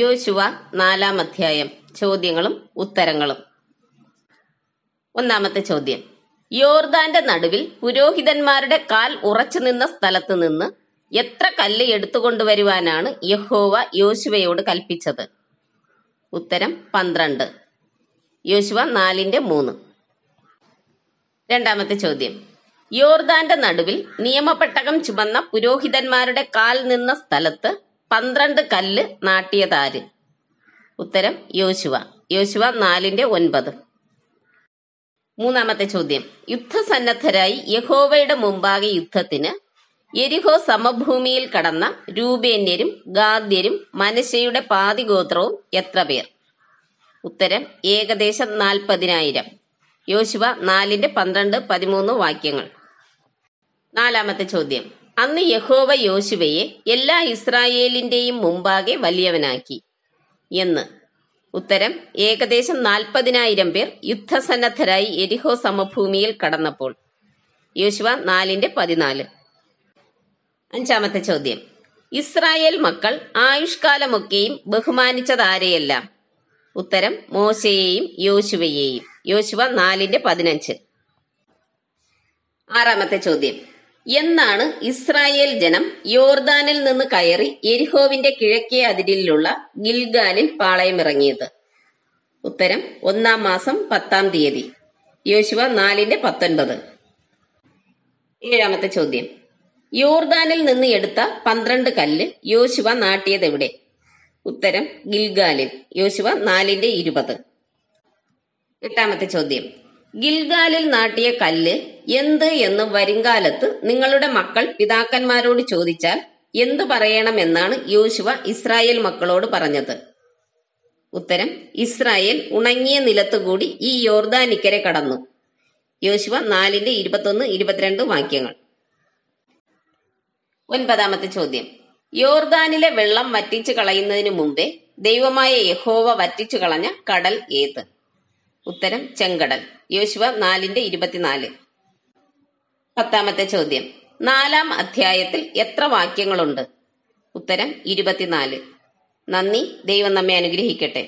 യോശുവ നാലാം അധ്യായം ചോദ്യങ്ങളും ഉത്തരങ്ങളും ഒന്നാമത്തെ ചോദ്യം യോർദാന്റെ നടുവിൽ പുരോഹിതന്മാരുടെ കാൽ ഉറച്ചു നിന്ന സ്ഥലത്ത് നിന്ന് എത്ര കല്ല് എടുത്തുകൊണ്ടുവരുവാനാണ് യഹോവ യോശുവയോട് കൽപ്പിച്ചത് ഉത്തരം പന്ത്രണ്ട് യോശുവ നാലിന്റെ മൂന്ന് രണ്ടാമത്തെ ചോദ്യം യോർദാന്റെ നടുവിൽ നിയമപ്പെട്ടകം ചുമന്ന പുരോഹിതന്മാരുടെ കാൽ നിന്ന സ്ഥലത്ത് പന്ത്രണ്ട് കല്ല് നാട്ടിയതാര് ഉത്തരം യോശുവ യോശുവ നാലിന്റെ ഒൻപത് മൂന്നാമത്തെ ചോദ്യം യുദ്ധസന്നദ്ധരായി യഹോവയുടെ മുമ്പാകെ യുദ്ധത്തിന് എരിഹോ സമഭൂമിയിൽ കടന്ന രൂപേന്യരും ഗാദ്യരും മനശയുടെ പാതിഗോത്രവും എത്ര പേർ ഉത്തരം ഏകദേശം നാൽപ്പതിനായിരം യോശുവ നാലിന്റെ പന്ത്രണ്ട് പതിമൂന്ന് വാക്യങ്ങൾ നാലാമത്തെ ചോദ്യം അന്ന് യഹോവ യോശുവയെ എല്ലാ ഇസ്രായേലിന്റെയും മുമ്പാകെ വലിയവനാക്കി എന്ന് ഉത്തരം ഏകദേശം നാൽപ്പതിനായിരം പേർ യുദ്ധസന്നദ്ധരായി എരിഹോ സമഭൂമിയിൽ കടന്നപ്പോൾ യോശുവ നാലിന്റെ പതിനാല് അഞ്ചാമത്തെ ചോദ്യം ഇസ്രായേൽ മക്കൾ ആയുഷ്കാലമൊക്കെയും ബഹുമാനിച്ചതാരെയല്ല ഉത്തരം മോശയെയും യോശുവയെയും യോശുവ നാലിന്റെ പതിനഞ്ച് ആറാമത്തെ ചോദ്യം എന്നാണ് ഇസ്രായേൽ ജനം യോർദാനിൽ നിന്ന് കയറി എരിഹോവിന്റെ കിഴക്കേ അതിരിലുള്ള ഗിൽഗാലിൽ പാളയമിറങ്ങിയത് ഉത്തരം ഒന്നാം മാസം പത്താം തീയതി യോശുവ നാലിന്റെ പത്തൊൻപത് ഏഴാമത്തെ ചോദ്യം യോർദാനിൽ നിന്ന് എടുത്ത പന്ത്രണ്ട് കല്ല് യോശുവ നാട്ടിയത് എവിടെ ഉത്തരം ഗിൽഗാലിൽ യോശുവ നാലിന്റെ ഇരുപത് എട്ടാമത്തെ ചോദ്യം ഗിൽഗാലിൽ നാട്ടിയ കല്ല് എന്ത് എന്ന് വരുംകാലത്ത് നിങ്ങളുടെ മക്കൾ പിതാക്കന്മാരോട് ചോദിച്ചാൽ എന്തു പറയണമെന്നാണ് യോശുവ ഇസ്രായേൽ മക്കളോട് പറഞ്ഞത് ഉത്തരം ഇസ്രായേൽ ഉണങ്ങിയ നിലത്തുകൂടി ഈ യോർദാനിക്കരെ കടന്നു യോശുവ നാലിന്റെ ഇരുപത്തൊന്ന് ഇരുപത്തിരണ്ട് വാക്യങ്ങൾ ഒൻപതാമത്തെ ചോദ്യം യോർദാനിലെ വെള്ളം വറ്റിച്ചു കളയുന്നതിനു മുമ്പേ ദൈവമായ യഹോവ വറ്റിച്ചു കളഞ്ഞ കടൽ ഏത് ഉത്തരം ചെങ്കടൽ യോശുവ നാലിന്റെ ഇരുപത്തിനാല് പത്താമത്തെ ചോദ്യം നാലാം അധ്യായത്തിൽ എത്ര വാക്യങ്ങളുണ്ട് ഉത്തരം ഇരുപത്തിനാല് നന്ദി ദൈവം നമ്മെ അനുഗ്രഹിക്കട്ടെ